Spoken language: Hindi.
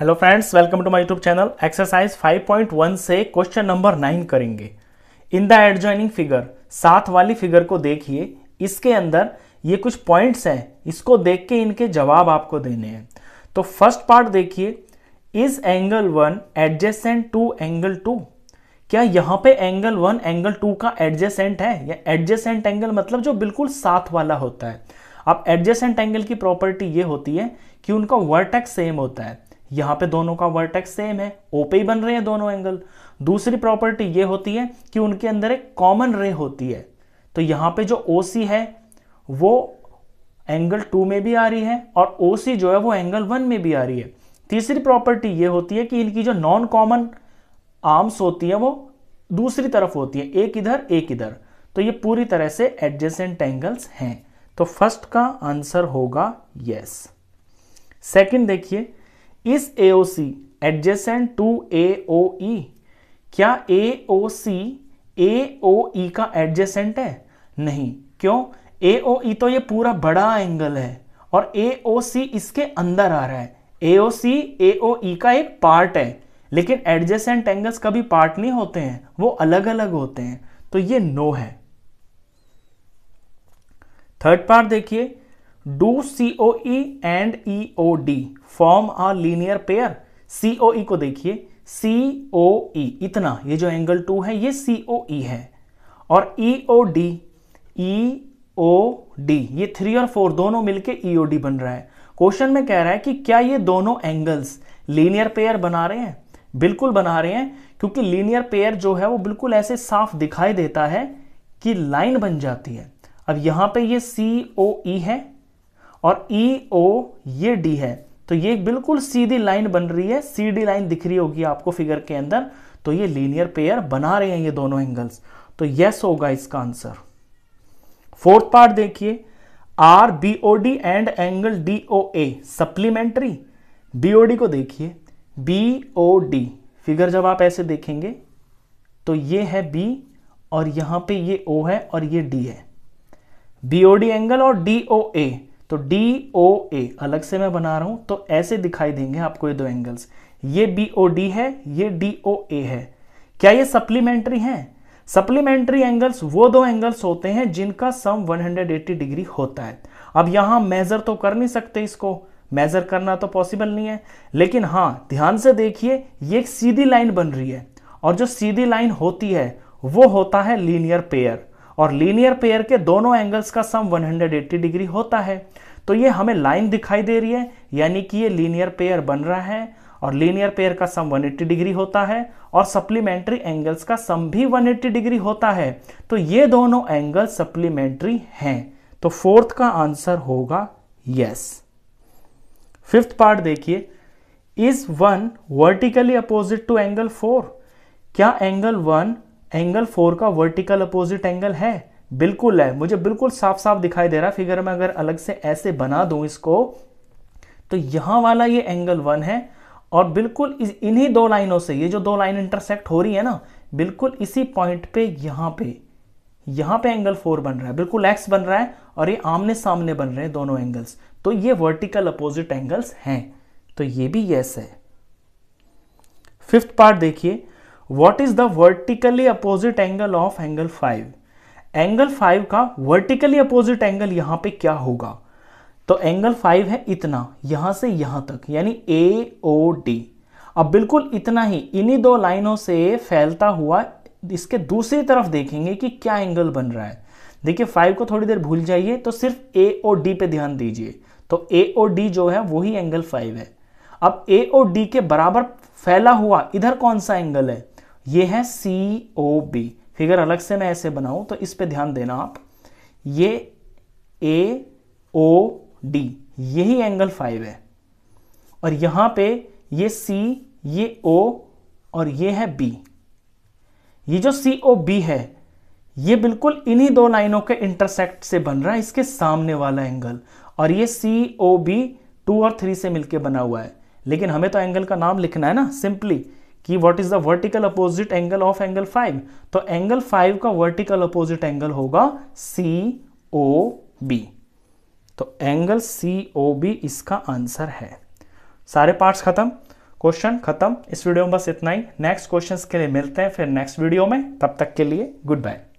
hello friends welcome to my YouTube channel exercise 5.1 से क्वेश्चन नंबर नाइन करेंगे इन द एडजॉइनिंग फिगर साथ वाली फिगर को देखिए इसके अंदर ये कुछ पॉइंट्स हैं इसको देख के इनके जवाब आपको देने हैं तो फर्स्ट पार्ट देखिए is angle one adjacent to angle two क्या यहाँ पे एंगल वन एंगल टू का एडजेसेंट है या एडजेसेंट एंगल मतलब जो बिल्कुल साथ वाला होता है अब एडजेसेंट एंगल की प्रॉपर्टी ये होती है कि उनका वर्टेक्स सेम होता है यहां पे दोनों का वर्टेक्स सेम है ओपे ही बन रहे हैं दोनों एंगल दूसरी प्रॉपर्टी ये होती है कि उनके अंदर एक कॉमन रे होती है तो यहां पे जो ओ है वो एंगल टू में भी आ रही है और ओ जो है वो एंगल वन में भी आ रही है तीसरी प्रॉपर्टी ये होती है कि इनकी जो नॉन कॉमन आर्म्स होती है वो दूसरी तरफ होती है एक इधर एक इधर तो ये पूरी तरह से एडजेसेंट एंगल्स हैं तो फर्स्ट का आंसर होगा यस सेकंड देखिए इस ए ओ सी एडजेसेंट टू ए ओ ई क्या ए ओ सी ए ओ ई का एडजेसेंट है नहीं क्यों ए ओ ई तो ये पूरा बड़ा एंगल है और ए ओ सी इसके अंदर आ रहा है ए ओ सी ए ओ ई का एक पार्ट है लेकिन एडजेसेंट एंगल्स कभी पार्ट नहीं होते हैं वो अलग अलग होते हैं तो ये नो है थर्ड पार्ट देखिए do C O E and E O D form linear pair C O को देखिए सी ओ ई इतना ये जो एंगल टू है ये सी ओ e है और EOD EOD D E D ये थ्री और फोर दोनों मिलके EOD डी बन रहा है क्वेश्चन में कह रहा है कि क्या ये दोनों एंगल्स लीनियर पेयर बना रहे हैं बिल्कुल बना रहे हैं क्योंकि लीनियर पेयर जो है वो बिल्कुल ऐसे साफ दिखाई देता है कि लाइन बन जाती है अब यहां पे ये सी ओ ई है और ई e, ओ ये डी है तो ये बिल्कुल सीधी लाइन बन रही है सीधी लाइन दिख रही होगी आपको फिगर के अंदर तो ये लीनियर पेयर बना रहे हैं ये दोनों एंगल्स तो यस होगा इसका आंसर फोर्थ पार्ट देखिए are B O D and angle D O A supplementary B O D को देखिए बी ओ डी फिगर जब आप ऐसे देखेंगे तो ये है बी और यहां पे ये ओ है और ये डी है बी ओ डी एंगल और डी ओ ए तो डी ओ ए अलग से मैं बना रहा हूं तो ऐसे दिखाई देंगे आपको ये दो एंगल्स ये बी ओ डी है ये डी ओ ए है क्या ये सप्लीमेंट्री हैं सप्लीमेंट्री एंगल्स वो दो एंगल्स होते हैं जिनका सम 180 डिग्री होता है अब यहां मेजर तो कर नहीं सकते इसको मेजर करना तो पॉसिबल नहीं है लेकिन हाँ ध्यान से देखिए ये एक सीधी लाइन बन रही है और जो सीधी लाइन होती है वो होता है लीनियर पेयर और लीनियर पेयर के दोनों एंगल्स का सम 180 डिग्री होता है तो ये हमें लाइन दिखाई दे रही है यानी कि ये लीनियर पेयर बन रहा है और लीनियर पेयर का सम 180 डिग्री होता है और सप्लीमेंट्री एंगल्स का सम भी 180 डिग्री होता है तो ये दोनों एंगल सप्लीमेंट्री हैं तो फोर्थ का आंसर होगा यस फिफ्थ पार्ट देखिए is one vertically opposite to angle four क्या एंगल वन एंगल फोर का वर्टिकल अपोजिट एंगल है बिल्कुल है मुझे बिल्कुल साफ साफ दिखाई दे रहा है फिगर में अगर अलग से ऐसे बना दूं इसको तो यहां वाला ये एंगल वन है और बिल्कुल इन्हीं दो लाइनों से ये जो दो लाइन इंटरसेक्ट हो रही है ना बिल्कुल इसी पॉइंट पे यहां पे यहां पे एंगल फोर बन रहा है बिल्कुल एक्स बन रहा है और ये आमने सामने बन रहे हैं दोनों एंगल्स तो ये वर्टिकल अपोजिट एंगल्स हैं तो ये भी यस है फिफ्थ पार्ट देखिए what is the vertically opposite angle of angle five angle five का वर्टिकली अपोजिट एंगल यहां पे क्या होगा तो एंगल फाइव है इतना यहां से यहां तक यानी ए ओ डी अब बिल्कुल इतना ही इन्हीं दो लाइनों से फैलता हुआ इसके दूसरी तरफ देखेंगे कि क्या एंगल बन रहा है देखिए फाइव को थोड़ी देर भूल जाइए तो सिर्फ ए ओ डी पे ध्यान दीजिए तो ए ओ डी जो है वही एंगल फाइव है अब ए ओ डी के बराबर फैला हुआ इधर कौन सा एंगल है ये है सी ओ बी फिगर अलग से मैं ऐसे बनाऊं तो इस पे ध्यान देना आप ये ए ओ डी यही एंगल फाइव है और यहां पे ये सी ये ओ और ये है बी ये जो सी ओ बी है ये बिल्कुल इन्हीं दो लाइनों के इंटरसेक्ट से बन रहा है इसके सामने वाला एंगल और ये सी ओ बी टू और थ्री से मिलके बना हुआ है लेकिन हमें तो एंगल का नाम लिखना है ना सिंपली कि what is the vertical opposite angle of angle five तो एंगल फाइव का वर्टिकल अपोजिट एंगल होगा सी ओ बी तो एंगल सी ओ बी इसका आंसर है सारे पार्ट्स खत्म क्वेश्चन खत्म इस वीडियो में बस इतना ही नेक्स्ट क्वेश्चंस के लिए मिलते हैं फिर नेक्स्ट वीडियो में तब तक के लिए गुड बाय